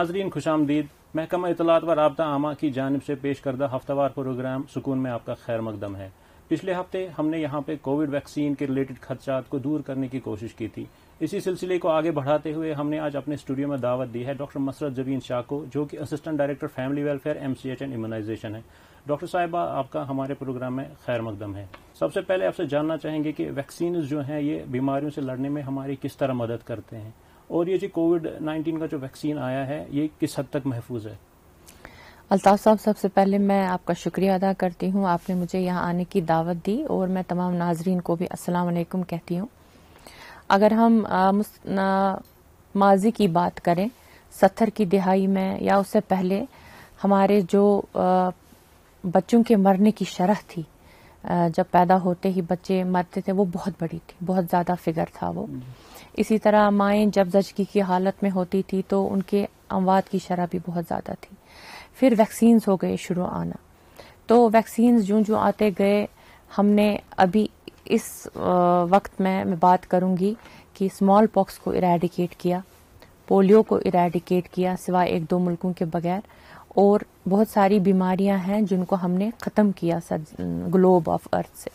नाजरीन खुश आमदीद महकमा इतलात व रबता आमा की जानब से पेश करदा हफ्तावार प्रोग्राम सुकून में आपका खैर मकदम है पिछले हफ्ते हमने यहाँ पे कोविड वैक्सीन के रिलेटेड खदशात को दूर करने की कोशिश की थी इसी सिलसिले को आगे बढ़ाते हुए हमने आज अपने स्टूडियो में दावत दी है डॉक्टर मसरत जबीन शाह को जो कि assistant director family welfare MCH and immunization है डॉक्टर साहिबा आपका हमारे प्रोग्राम में खैर मकदम है सबसे पहले आपसे जानना चाहेंगे कि वैक्सीन जो है ये बीमारियों से लड़ने में हमारी किस तरह मदद करते हैं और ये जो कोविड नाइन्टीन का जो वैक्सीन आया है ये किस हद तक महफूज है अल्ताफ़ साहब सबसे पहले मैं आपका शुक्रिया अदा करती हूँ आपने मुझे यहाँ आने की दावत दी और मैं तमाम नाजरीन को भी असल कहती हूँ अगर हम माजी की बात करें सत्थर की दिहाई में या उससे पहले हमारे जो आ, बच्चों के मरने की शरह थी आ, जब पैदा होते ही बच्चे मरते थे वो बहुत बड़ी थी बहुत ज़्यादा फिगर था वो इसी तरह माएँ जब जचगी की हालत में होती थी तो उनके अमवाद की शरह भी बहुत ज़्यादा थी फिर वैक्सीन्स हो गए शुरू आना तो वैक्सीन्स जो जो आते गए हमने अभी इस वक्त में मैं बात करूँगी कि स्मॉल पॉक्स को इरेडिकेट किया पोलियो को इरेडिकेट किया सिवाय एक दो मुल्कों के बगैर और बहुत सारी बीमारियां हैं जिनको हमने ख़त्म किया सर ग्लोब ऑफ अर्थ से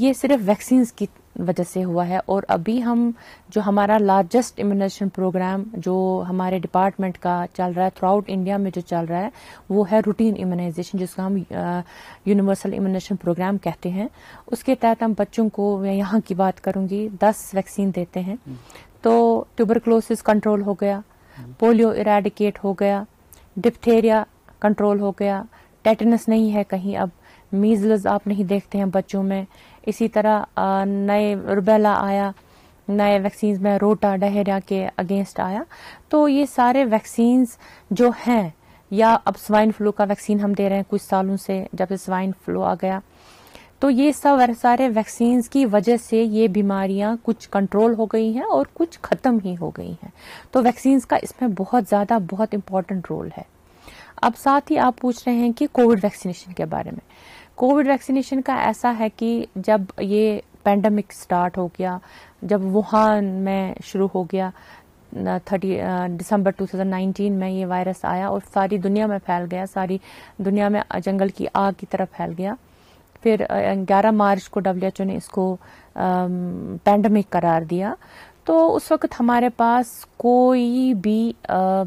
ये सिर्फ वैक्सीन्स की वजह से हुआ है और अभी हम जो हमारा लार्जेस्ट इम्यूनाइजेशन प्रोग्राम जो हमारे डिपार्टमेंट का चल रहा है थ्रू आउट इंडिया में जो चल रहा है वो है रूटीन इम्यूनाइजेशन जिसका हम यूनिवर्सल इम्यूनाइजेशन प्रोग्राम कहते हैं उसके तहत हम बच्चों को मैं यहाँ की बात करूँगी दस वैक्सीन देते हैं हम्म। तो ट्यूबरक्लोसिस कंट्रोल हो गया पोलियो हम्म। इराडिकेट हो गया डिप्थेरिया कंट्रोल हो गया टेटनस नहीं है कहीं अब मीज़ल्स आप नहीं देखते हैं बच्चों में इसी तरह नए रुबेला आया नए वैक्सीन्स में रोटा डहरिया के अगेंस्ट आया तो ये सारे वैक्सीन्स जो हैं या अब स्वाइन फ्लू का वैक्सीन हम दे रहे हैं कुछ सालों से जब से स्वाइन फ्लू आ गया तो ये सब सारे वैक्सीन्स की वजह से ये बीमारियां कुछ कंट्रोल हो गई हैं और कुछ ख़त्म ही हो गई हैं तो वैक्सीन्स का इसमें बहुत ज़्यादा बहुत इम्पोर्टेंट रोल है अब साथ ही आप पूछ रहे हैं कि कोविड वैक्सीनेशन के बारे में कोविड वैक्सीनेशन का ऐसा है कि जब ये पेंडेमिक स्टार्ट हो गया जब वुहान में शुरू हो गया थर्टी दिसंबर 2019 में ये वायरस आया और सारी दुनिया में फैल गया सारी दुनिया में जंगल की आग की तरह फैल गया फिर 11 मार्च को डब्ल्यू ने इसको पैंडमिक करार दिया तो उस वक्त हमारे पास कोई भी आ,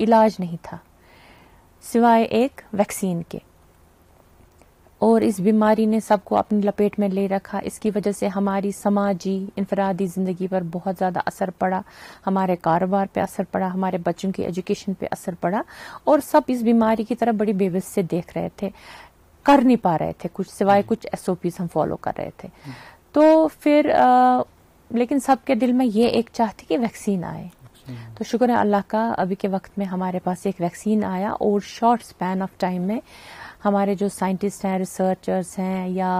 इलाज नहीं था सिवाय एक वैक्सीन के और इस बीमारी ने सबको अपनी लपेट में ले रखा इसकी वजह से हमारी समाजी इनफरादी ज़िंदगी पर बहुत ज़्यादा असर पड़ा हमारे कारोबार पे असर पड़ा हमारे बच्चों की एजुकेशन पे असर पड़ा और सब इस बीमारी की तरफ बड़ी बेबस से देख रहे थे कर नहीं पा रहे थे कुछ सिवाय हम्म। कुछ एस हम फॉलो कर रहे थे हम्म। तो फिर आ, लेकिन सबके दिल में ये एक चाह थी कि वैक्सीन आए अच्छा। तो शुक्र है अल्लाह का अभी के वक्त में हमारे पास एक वैक्सीन आया और शॉर्ट स्पैन ऑफ टाइम में हमारे जो साइंटिस्ट हैं रिसर्चर्स हैं या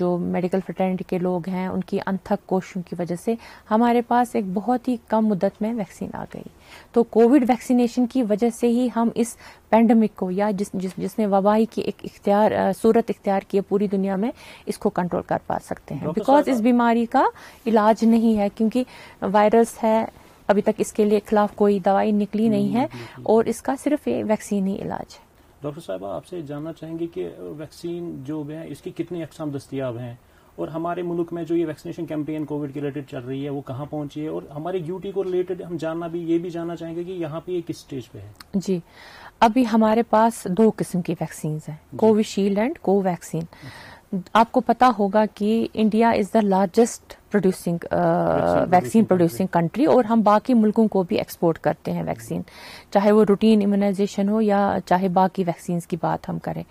जो मेडिकल फ्रटर्निटी के लोग हैं उनकी अनथक कोशिशों की वजह से हमारे पास एक बहुत ही कम मुद्दत में वैक्सीन आ गई तो कोविड वैक्सीनेशन की वजह से ही हम इस पैंडमिक को या जिस, जिस जिसने वबाई की एक इख्तियार सूरत इख्तियार की है पूरी दुनिया में इसको कंट्रोल कर पा सकते हैं बिकॉज इस बीमारी का इलाज नहीं है क्योंकि वायरस है अभी तक इसके लिए खिलाफ कोई दवाई निकली नहीं है और इसका सिर्फ ये वैक्सीन ही इलाज है डॉक्टर साहब आपसे जानना चाहेंगे कि वैक्सीन जो है इसकी कितनी अकसाम दस्तियाब हैं और हमारे मुल्क में जो ये वैक्सीनेशन कैंपेन कोविड के रिलेटेड चल रही है वो कहाँ पहुंची है और हमारे यूटी को रिलेटेड हम जानना भी ये भी जानना चाहेंगे कि यहाँ पे ये किस स्टेज पे है जी अभी हमारे पास दो किस्म की वैक्सीन है कोविशील्ड एंड कोवैक्सीन आपको पता होगा कि India is the largest producing vaccine producing country और हम बाकी मुल्कों को भी एक्सपोर्ट करते हैं वैक्सीन चाहे वो रूटीन इम्यूनाइजेशन हो या चाहे बाकी वैक्सीन की बात हम करें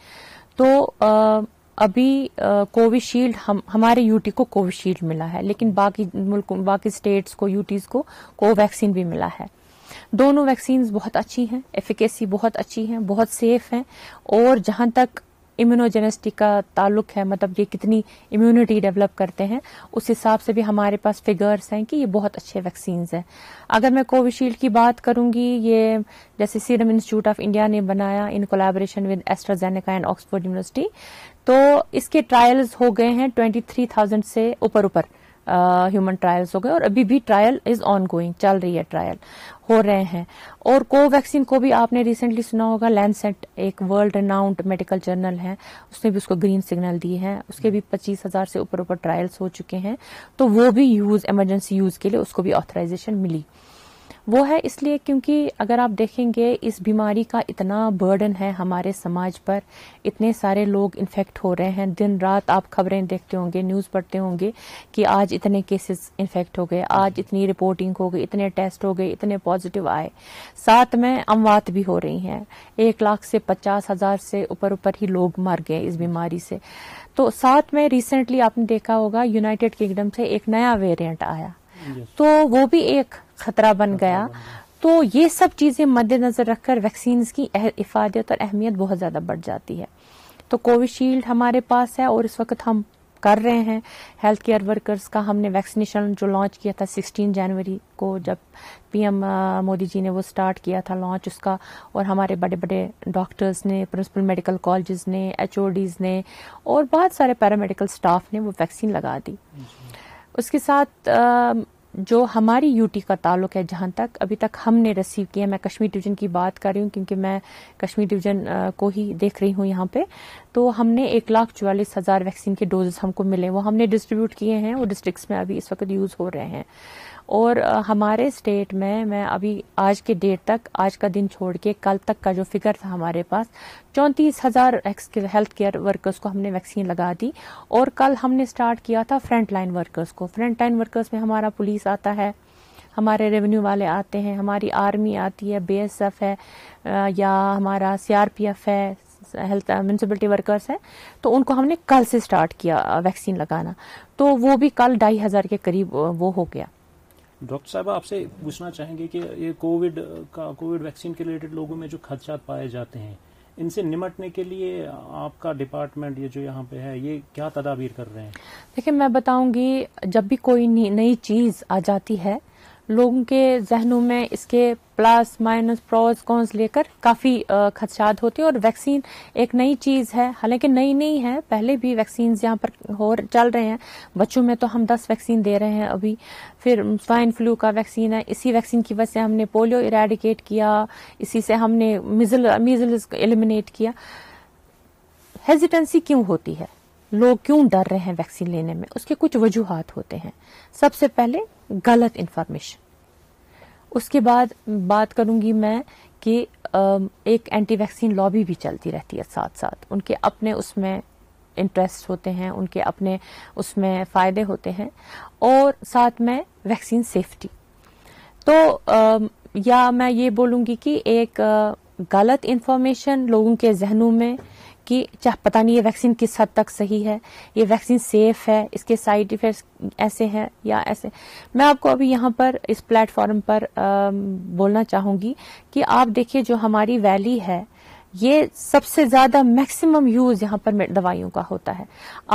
तो uh, अभी कोविशील्ड uh, हम हमारे यूटी को कोविशील्ड मिला है लेकिन बाकी मुल्कों बाकी स्टेट्स को यूटीज को कोवैक्सीन भी मिला है दोनों वैक्सीन बहुत अच्छी हैं एफिकेसी बहुत अच्छी हैं बहुत सेफ हैं और जहां तक इम्यूनोजेनेस्टी का ताल्लुक है मतलब ये कितनी इम्यूनिटी डेवलप करते हैं उस हिसाब से भी हमारे पास फिगर्स हैं कि ये बहुत अच्छे वैक्सीन हैं अगर मैं कोविशील्ड की बात करूंगी ये जैसे सीरम इंस्टीट्यूट ऑफ इंडिया ने बनाया in collaboration with AstraZeneca and Oxford University तो इसके ट्रायल्स हो गए हैं ट्वेंटी थ्री थाउजेंड से ऊपर ऊपर ह्यूमन ट्रायल्स हो गए और अभी भी ट्रायल इज ऑन गोइंग चल रही है ट्रायल हो रहे हैं और कोवैक्सीन को भी आपने रिसेंटली सुना होगा लैंडसेट एक वर्ल्ड रनाउंड मेडिकल जर्नल है उसने भी उसको ग्रीन सिग्नल दिए हैं उसके भी पच्चीस हजार से ऊपर ऊपर ट्रायल्स हो चुके हैं तो वो भी यूज इमरजेंसी यूज के लिए उसको भी ऑथराइजेशन मिली वो है इसलिए क्योंकि अगर आप देखेंगे इस बीमारी का इतना बर्डन है हमारे समाज पर इतने सारे लोग इन्फेक्ट हो रहे हैं दिन रात आप खबरें देखते होंगे न्यूज़ पढ़ते होंगे कि आज इतने केसेस इन्फेक्ट हो गए आज इतनी रिपोर्टिंग हो गई इतने टेस्ट हो गए इतने पॉजिटिव आए साथ में अमवात भी हो रही है एक लाख से पचास हज़ार से ऊपर ऊपर ही लोग मर गए इस बीमारी से तो साथ में रिसेंटली आपने देखा होगा यूनाइटेड किंगडम से एक नया वेरिएंट आया तो वो भी एक खतरा बन गया तो ये सब चीज़ें मद्देनज़र रखकर वैक्सीन की इफादियत और अहमियत बहुत ज़्यादा बढ़ जाती है तो कोविशील्ड हमारे पास है और इस वक्त हम कर रहे हैं हेल्थ केयर वर्कर्स का हमने वैक्सीनेशन जो लॉन्च किया था 16 जनवरी को जब पीएम मोदी जी ने वो स्टार्ट किया था लॉन्च उसका और हमारे बड़े बड़े डॉक्टर्स ने प्रिंसिपल मेडिकल कॉलेज ने एच ने और बहुत सारे पैरामेडिकल स्टाफ ने वो वैक्सीन लगा दी उसके साथ आ, जो हमारी यूटी का ताल्लुक है जहाँ तक अभी तक हमने रिसीव किया मैं कश्मीर डिवीज़न की बात कर रही हूँ क्योंकि मैं कश्मीर डिवीज़न को ही देख रही हूँ यहाँ पे तो हमने एक लाख चवालीस हज़ार वैक्सीन के डोजेस हमको मिले वो हमने डिस्ट्रीब्यूट किए हैं वो डिस्ट्रिक्ट में अभी इस वक्त यूज़ हो रहे हैं और हमारे स्टेट में मैं अभी आज के डेट तक आज का दिन छोड़ के कल तक का जो फिगर था हमारे पास चौंतीस हजार हेल्थ केयर वर्कर्स को हमने वैक्सीन लगा दी और कल हमने स्टार्ट किया था फ्रंट लाइन वर्कर्स को फ्रंट लाइन वर्कर्स में हमारा पुलिस आता है हमारे रेवेन्यू वाले आते हैं हमारी आर्मी आती है बीएसएफ है या हमारा सीआरपीएफ है हेल्थ म्यूनसिपलिटी वर्कर्स है तो उनको हमने कल से स्टार्ट किया वैक्सीन लगाना तो वो भी कल ढाई हज़ार के करीब वो हो गया डॉक्टर साहब आपसे पूछना चाहेंगे कि ये कोविड का कोविड वैक्सीन के रिलेटेड लोगों में जो खदशात पाए जाते हैं इनसे निमटने के लिए आपका डिपार्टमेंट ये जो यहाँ पे है ये क्या तदाबीर कर रहे हैं देखिए मैं बताऊंगी जब भी कोई नई चीज़ आ जाती है लोगों के जहनों में इसके प्लस माइनस प्रोज कॉन्स लेकर काफ़ी खदशात होते हैं और वैक्सीन एक नई चीज़ है हालांकि नई नहीं है पहले भी वैक्सीन यहाँ पर हो चल रहे हैं बच्चों में तो हम दस वैक्सीन दे रहे हैं अभी फिर स्वाइन फ्लू का वैक्सीन है इसी वैक्सीन की वजह से हमने पोलियो इरेडिकेट किया इसी से हमने मिजल मिजल एलिमिनेट किया हेजिटेंसी क्यों होती है लोग क्यों डर रहे हैं वैक्सीन लेने में उसके कुछ वजूहत होते हैं सबसे पहले गलत इन्फॉर्मेशन उसके बाद बात करूंगी मैं कि एक एंटी वैक्सीन लॉबी भी चलती रहती है साथ साथ उनके अपने उसमें इंटरेस्ट होते हैं उनके अपने उसमें फ़ायदे होते हैं और साथ में वैक्सीन सेफ्टी तो या मैं ये बोलूँगी कि एक गलत इन्फॉर्मेशन लोगों के जहनों में कि चाह पता नहीं ये वैक्सीन किस हद तक सही है ये वैक्सीन सेफ है इसके साइड इफेक्ट्स ऐसे हैं या ऐसे मैं आपको अभी यहाँ पर इस प्लेटफॉर्म पर आ, बोलना चाहूंगी कि आप देखिए जो हमारी वैली है ये सबसे ज़्यादा मैक्सिमम यूज़ यहाँ पर दवाइयों का होता है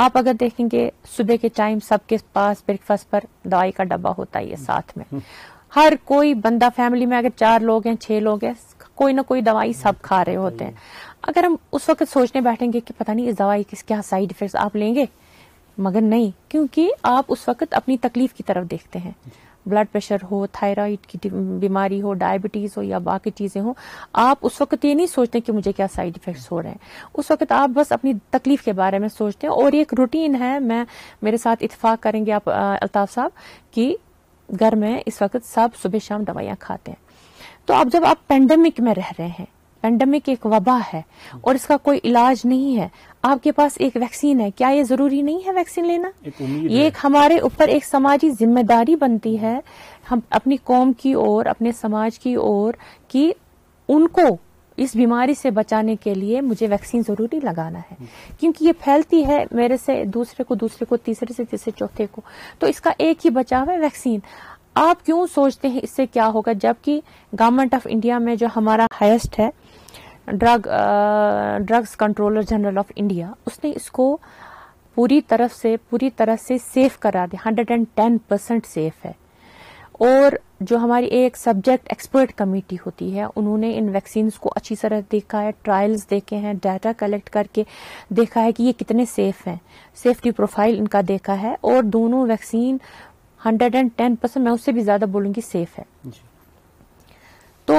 आप अगर देखेंगे सुबह के टाइम सबके पास ब्रेकफास्ट पर दवाई का डब्बा होता है ये साथ में हम्म। हर कोई बंदा फैमिली में अगर चार लोग हैं छह लोग हैं कोई ना कोई दवाई सब खा रहे होते हैं अगर हम उस वक्त सोचने बैठेंगे कि पता नहीं इस दवाई किस क्या साइड इफेक्ट आप लेंगे मगर नहीं क्योंकि आप उस वक्त अपनी तकलीफ की तरफ देखते हैं ब्लड प्रेशर हो थायराइड की बीमारी हो डायबिटीज़ हो या बाकी चीज़ें हो आप उस वक्त ये नहीं सोचते कि मुझे क्या साइड इफ़ेक्ट्स हो रहे हैं उस वक्त आप बस अपनी तकलीफ के बारे में सोचते हैं और एक रूटीन है मैं मेरे साथ इतफाक़ करेंगे आप अल्ताफ़ साहब कि घर में इस वक्त सब सुबह शाम दवाइयाँ खाते हैं तो आप जब आप पेंडेमिक में रह रहे हैं पेंडेमिक एक वबा है और इसका कोई इलाज नहीं है आपके पास एक वैक्सीन है क्या ये जरूरी नहीं है वैक्सीन लेना एक ये एक हमारे ऊपर एक समाजी जिम्मेदारी बनती है हम अपनी कौम की ओर अपने समाज की ओर कि उनको इस बीमारी से बचाने के लिए मुझे वैक्सीन जरूरी लगाना है क्योंकि ये फैलती है मेरे से दूसरे को दूसरे को तीसरे से तीसरे चौथे को तो इसका एक ही बचाव है वैक्सीन आप क्यों सोचते हैं इससे क्या होगा जबकि गवर्नमेंट ऑफ इंडिया में जो हमारा हाईएस्ट है drug drugs controller general of India उसने इसको पूरी तरफ से पूरी तरह से सेफ करा दिया hundred and ten percent safe है और जो हमारी एक सब्जेक्ट एक्सपर्ट कमेटी होती है उन्होंने इन वैक्सीन को अच्छी तरह देखा है ट्रायल्स देखे हैं डाटा कलेक्ट करके देखा है कि ये कितने सेफ हैं सेफ्टी प्रोफाइल इनका देखा है और दोनों vaccine hundred and ten percent मैं उससे भी ज्यादा बोलूंगी सेफ है तो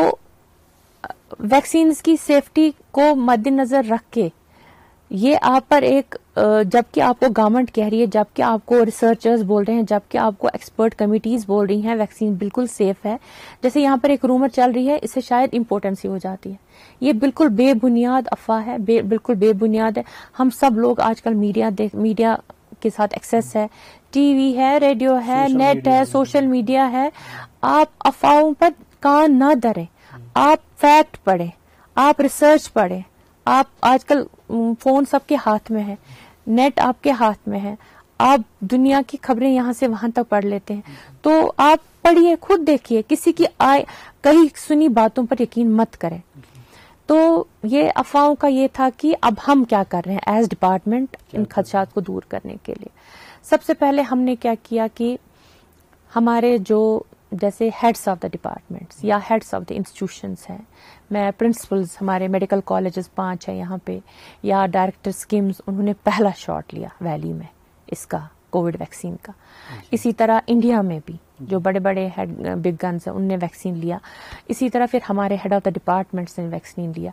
वैक्सीन की सेफ्टी को मद्देनजर रख के ये आप पर एक जबकि आपको गवर्नमेंट कह रही है जबकि आपको रिसर्चर्स बोल रहे हैं जबकि आपको एक्सपर्ट कमिटीज बोल रही हैं वैक्सीन बिल्कुल सेफ है जैसे यहां पर एक रूमर चल रही है इससे शायद इम्पोर्टेंस ही हो जाती है ये बिल्कुल बेबुनियाद अफवाह है बे, बिल्कुल बेबुनियाद है हम सब लोग आजकल मीडिया देख मीडिया के साथ एक्सेस है टीवी है रेडियो है नेट है सोशल मीडिया है आप अफवाहों पर कान ना डरें आप फैक्ट पढ़ें आप रिसर्च पढ़ें आप आजकल फोन सबके हाथ में है नेट आपके हाथ में है आप दुनिया की खबरें यहाँ से वहां तक पढ़ लेते हैं तो आप पढ़िए खुद देखिए किसी की आय कई सुनी बातों पर यकीन मत करें तो ये अफवाहों का ये था कि अब हम क्या कर रहे हैं एज डिपार्टमेंट इन खदशात को दूर करने के लिए सबसे पहले हमने क्या किया कि हमारे जो जैसे हेड्स ऑफ द डिपार्टमेंट्स या हेड्स ऑफ द इंस्टीट्यूशंस हैं मैं प्रिंसिपल्स हमारे मेडिकल कॉलेजेस पांच हैं यहाँ पे या डायरेक्टर स्कीम्स उन्होंने पहला शॉट लिया वैली में इसका कोविड वैक्सीन का इसी तरह इंडिया में भी जो बड़े बड़े हेड बिग गन्स हैं उनने वैक्सीन लिया इसी तरह फिर हमारे हेड ऑफ द डिपार्टमेंट्स ने वैक्सीन लिया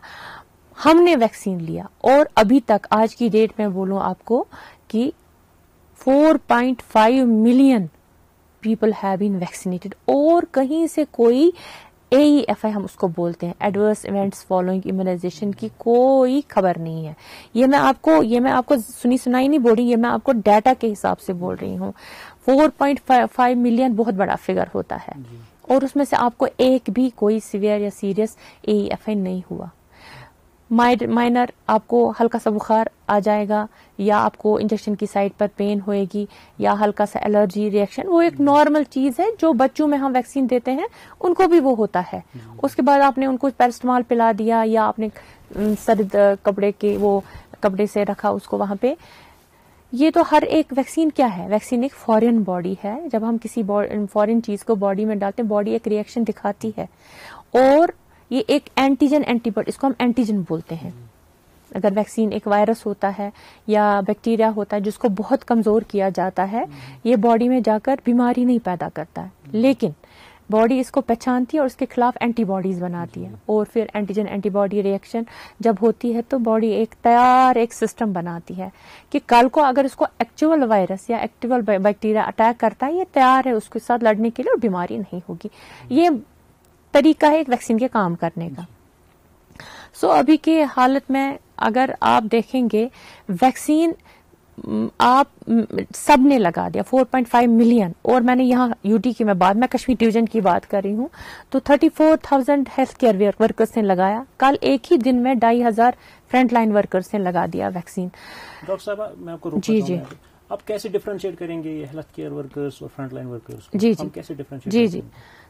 हमने वैक्सीन लिया और अभी तक आज की डेट में बोलूँ आपको कि 4.5 million people have been vaccinated और कहीं से कोई ए एफ आई हम उसको बोलते हैं एडवर्स इवेंट्स फॉलोइंग इम्यूनाइजेशन की कोई खबर नहीं है ये मैं आपको ये मैं आपको सुनी सुनाई नहीं बोल रही ये मैं आपको डाटा के हिसाब से बोल रही हूँ 4.5 मिलियन बहुत बड़ा फिगर होता है और उसमें से आपको एक भी कोई सीवियर या सीरियस ए एफ आई नहीं हुआ माइनर आपको हल्का सा बुखार आ जाएगा या आपको इंजेक्शन की साइड पर पेन होएगी या हल्का सा एलर्जी रिएक्शन वो एक नॉर्मल चीज़ है जो बच्चों में हम वैक्सीन देते हैं उनको भी वो होता है उसके बाद आपने उनको पैरास्टमॉल पिला दिया या आपने सर्द कपड़े के वो कपड़े से रखा उसको वहां पे ये तो हर एक वैक्सीन क्या है वैक्सीन एक फॉरेन बॉडी है जब हम किसी फॉरेन चीज़ को बॉडी में डालते हैं बॉडी एक रिएक्शन दिखाती है और ये एक एंटीजन एंटीबॉडी इसको हम एंटीजन बोलते हैं अगर वैक्सीन एक वायरस होता है या बैक्टीरिया होता है जिसको बहुत कमज़ोर किया जाता है ये बॉडी में जाकर बीमारी नहीं पैदा करता है लेकिन बॉडी इसको पहचानती है और उसके खिलाफ एंटीबॉडीज़ बनाती है और फिर एंटीजन एंटीबॉडी रिएक्शन जब होती है तो बॉडी एक तैयार एक सिस्टम बनाती है कि कल को अगर इसको एक्चुअल वायरस या एक्टिवल बैक्टीरिया अटैक करता है ये तैयार है उसके साथ लड़ने के लिए और बीमारी नहीं होगी ये तरीका है एक वैक्सीन के काम करने का सो so, अभी के हालत में अगर आप देखेंगे वैक्सीन आप सब ने लगा दिया 4.5 मिलियन और मैंने यहाँ यूटी की मैं बात मैं कश्मीर डिवीजन की बात कर रही हूँ तो 34,000 हेल्थ केयर वर्कर्स ने लगाया कल एक ही दिन में ढाई हजार फ्रंटलाइन वर्कर्स ने लगा दिया वैक्सीन डॉक्टर साहब मैं आपको जी जी आप कैसे डिफ्रेंशिएट करेंगे हेल्थ केयर वर्कर्स और फ्रंटलाइन वर्कर्स जी जी कैसे डिफ्रेंशिएट जी जी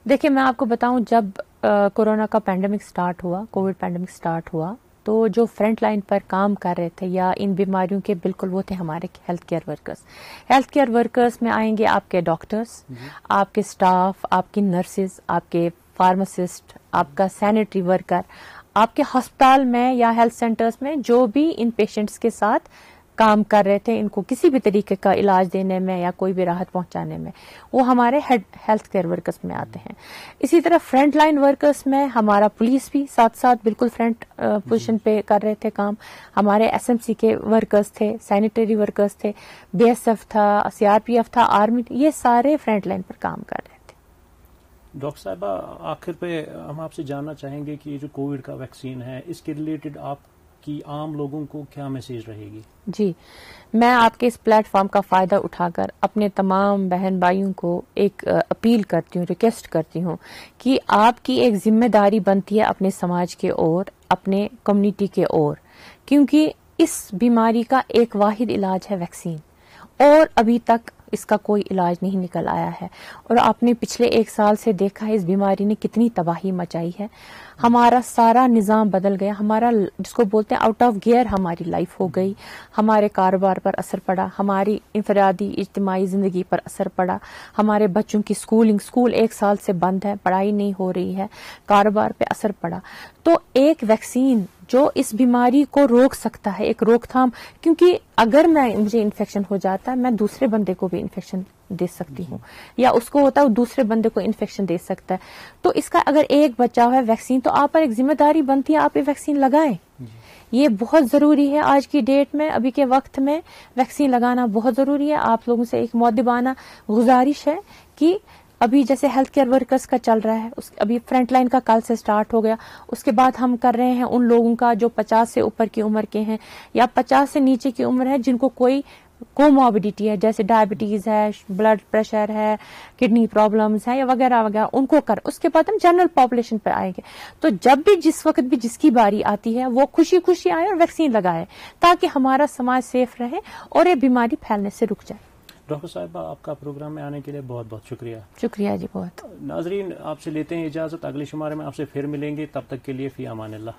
देखिए मैं आपको बताऊं जब कोरोना का पैंडमिक स्टार्ट हुआ कोविड पैंडेमिक स्टार्ट हुआ तो जो फ्रंट लाइन पर काम कर रहे थे या इन बीमारियों के बिल्कुल वो थे हमारे health care workers health care workers में आएंगे आपके डॉक्टर्स हम्म। आपके स्टाफ आपकी नर्सेज आपके फार्मासिस्ट आपका सैनिटरी वर्कर आपके अस्पताल में या हेल्थ सेंटर्स में जो भी इन पेशेंट्स के साथ काम कर रहे थे इनको किसी भी तरीके का इलाज देने में या कोई भी राहत पहुंचाने में वो हमारे हेल्थ केयर वर्कर्स में आते हैं इसी तरह फ्रंट लाइन वर्कर्स में हमारा पुलिस भी साथ साथ बिल्कुल फ्रंट पोजीशन पे कर रहे थे काम हमारे एसएमसी के वर्कर्स थे सैनिटरी वर्कर्स थे बीएसएफ था सीआरपीएफ था आर्मी ये सारे फ्रंट लाइन पर काम कर रहे थे डॉक्टर साहबा आखिर पे हम आपसे जानना चाहेंगे कि ये जो कोविड का वैक्सीन है इसके रिलेटेड आप आपकी आम लोगों को क्या मैसेज रहेगी जी मैं आपके इस प्लेटफॉर्म का फ़ायदा उठाकर अपने तमाम बहन भाइयों को एक अपील करती हूँ रिक्वेस्ट करती हूँ कि आपकी एक जिम्मेदारी बनती है अपने समाज के ओर अपने कम्युनिटी के ओर क्योंकि इस बीमारी का एक वाहिद इलाज है वैक्सीन और अभी तक इसका कोई इलाज नहीं निकल आया है और आपने पिछले एक साल से देखा है इस बीमारी ने कितनी तबाही मचाई है हमारा सारा निज़ाम बदल गया हमारा जिसको बोलते हैं आउट ऑफ गेयर हमारी लाइफ हो गई हमारे कारोबार पर असर पड़ा हमारी इंफरादी इज्तमाही ज़िंदगी पर असर पड़ा हमारे बच्चों की स्कूलिंग स्कूल एक साल से बंद है पढ़ाई नहीं हो रही है कारोबार पर असर पड़ा तो एक वैक्सीन जो इस बीमारी को रोक सकता है एक रोकथाम क्योंकि अगर मैं मुझे इन्फेक्शन हो जाता है मैं दूसरे बंदे को भी इन्फेक्शन दे सकती हूँ या उसको होता है दूसरे बंदे को इन्फेक्शन दे सकता है तो इसका अगर एक बचाव है वैक्सीन तो आप पर एक जिम्मेदारी बनती है आप ये वैक्सीन लगाएं ये बहुत ज़रूरी है आज की डेट में अभी के वक्त में वैक्सीन लगाना बहुत ज़रूरी है आप लोगों से एक मौदबाना गुजारिश है कि अभी जैसे हेल्थ केयर वर्कर्स का चल रहा है उस अभी फ्रंट लाइन का कल से स्टार्ट हो गया उसके बाद हम कर रहे हैं उन लोगों का जो 50 से ऊपर की उम्र के हैं या 50 से नीचे की उम्र है जिनको कोई कोमोबिडिटी है जैसे डायबिटीज है ब्लड प्रेशर है किडनी प्रॉब्लम्स है या वगैरह वगैरह उनको कर उसके बाद हम जनरल पॉपुलेशन पर आएंगे तो जब भी जिस वक्त भी जिसकी बारी आती है वो खुशी खुशी आए और वैक्सीन लगाए ताकि हमारा समाज सेफ रहे और ये बीमारी फैलने से रुक जाए डॉक्टर साहब आपका प्रोग्राम में आने के लिए बहुत बहुत शुक्रिया शुक्रिया जी बहुत नाजरीन आपसे लेते हैं इजाज़त अगले शुमारे में आपसे फिर मिलेंगे तब तक के लिए फ़ी अमान